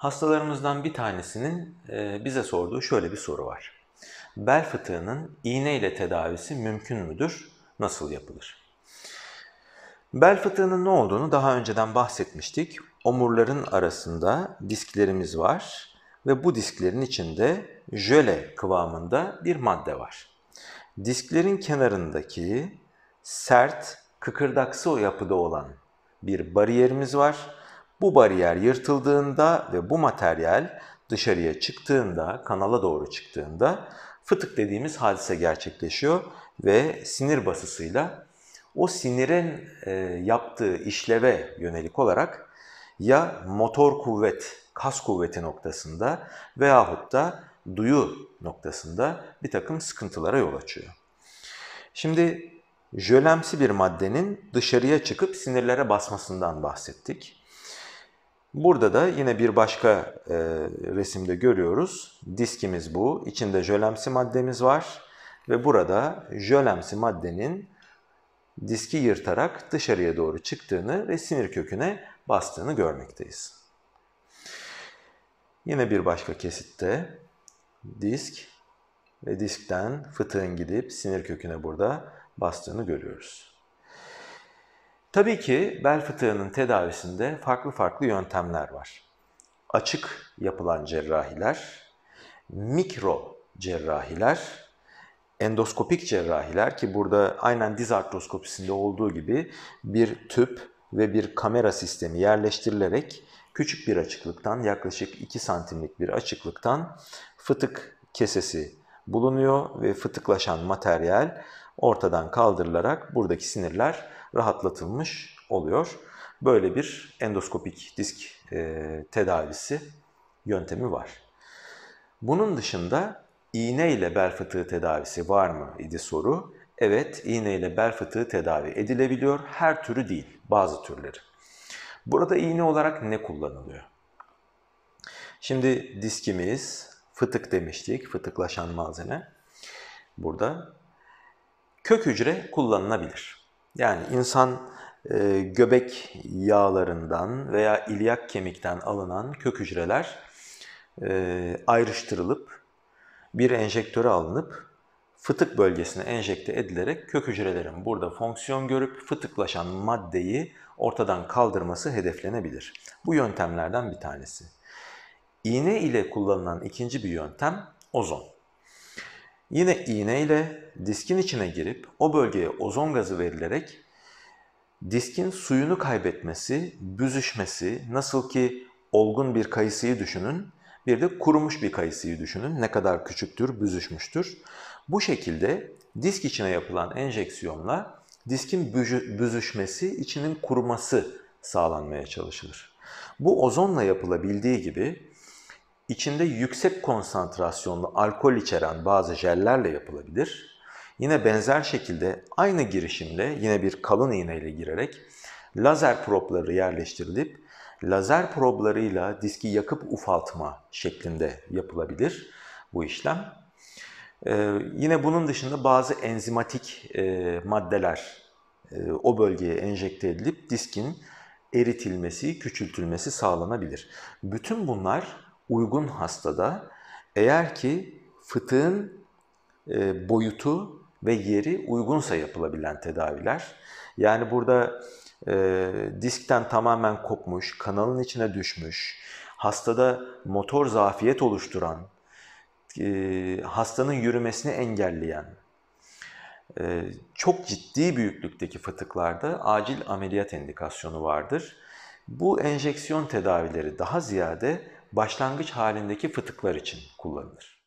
Hastalarımızdan bir tanesinin e, bize sorduğu şöyle bir soru var. Bel fıtığının iğne ile tedavisi mümkün müdür? Nasıl yapılır? Bel fıtığının ne olduğunu daha önceden bahsetmiştik. Omurların arasında disklerimiz var ve bu disklerin içinde jöle kıvamında bir madde var. Disklerin kenarındaki sert, kıkırdaksı o yapıda olan bir bariyerimiz var bu bariyer yırtıldığında ve bu materyal dışarıya çıktığında, kanala doğru çıktığında fıtık dediğimiz hadise gerçekleşiyor ve sinir basısıyla o sinirin e, yaptığı işleve yönelik olarak ya motor kuvvet, kas kuvveti noktasında veyahut da duyu noktasında bir takım sıkıntılara yol açıyor. Şimdi jölemsi bir maddenin dışarıya çıkıp sinirlere basmasından bahsettik. Burada da yine bir başka e, resimde görüyoruz. Diskimiz bu. İçinde jölemsi maddemiz var. Ve burada jölemsi maddenin diski yırtarak dışarıya doğru çıktığını ve sinir köküne bastığını görmekteyiz. Yine bir başka kesitte disk ve diskten fıtığın gidip sinir köküne burada bastığını görüyoruz. Tabii ki bel fıtığının tedavisinde farklı farklı yöntemler var. Açık yapılan cerrahiler, mikro cerrahiler, endoskopik cerrahiler ki burada aynen diz artroskopisinde olduğu gibi bir tüp ve bir kamera sistemi yerleştirilerek küçük bir açıklıktan yaklaşık 2 santimlik bir açıklıktan fıtık kesesi bulunuyor ve fıtıklaşan materyal ortadan kaldırılarak buradaki sinirler rahatlatılmış oluyor. Böyle bir endoskopik disk e, tedavisi yöntemi var. Bunun dışında iğne ile bel fıtığı tedavisi var mı idi soru. Evet, iğne ile bel fıtığı tedavi edilebiliyor. Her türü değil, bazı türleri. Burada iğne olarak ne kullanılıyor? Şimdi diskimiz, fıtık demiştik, fıtıklaşan malzeme. Burada kök hücre kullanılabilir. Yani insan e, göbek yağlarından veya ilyak kemikten alınan kök hücreler e, ayrıştırılıp bir enjektöre alınıp fıtık bölgesine enjekte edilerek kök hücrelerin burada fonksiyon görüp fıtıklaşan maddeyi ortadan kaldırması hedeflenebilir. Bu yöntemlerden bir tanesi. İğne ile kullanılan ikinci bir yöntem ozon. Yine iğne ile diskin içine girip o bölgeye ozon gazı verilerek diskin suyunu kaybetmesi, büzüşmesi, nasıl ki olgun bir kayısıyı düşünün, bir de kurumuş bir kayısıyı düşünün. Ne kadar küçüktür, büzüşmüştür. Bu şekilde disk içine yapılan enjeksiyonla diskin büzüşmesi, içinin kuruması sağlanmaya çalışılır. Bu ozonla yapılabildiği gibi İçinde yüksek konsantrasyonlu alkol içeren bazı jellerle yapılabilir. Yine benzer şekilde aynı girişimle yine bir kalın iğneyle girerek lazer probları yerleştirilip lazer problarıyla diski yakıp ufaltma şeklinde yapılabilir bu işlem. Ee, yine bunun dışında bazı enzimatik e, maddeler e, o bölgeye enjekte edilip diskin eritilmesi, küçültülmesi sağlanabilir. Bütün bunlar uygun hastada eğer ki fıtığın e, boyutu ve yeri uygunsa yapılabilen tedaviler. Yani burada e, diskten tamamen kopmuş, kanalın içine düşmüş, hastada motor zafiyet oluşturan, e, hastanın yürümesini engelleyen, e, çok ciddi büyüklükteki fıtıklarda acil ameliyat indikasyonu vardır. Bu enjeksiyon tedavileri daha ziyade başlangıç halindeki fıtıklar için kullanılır.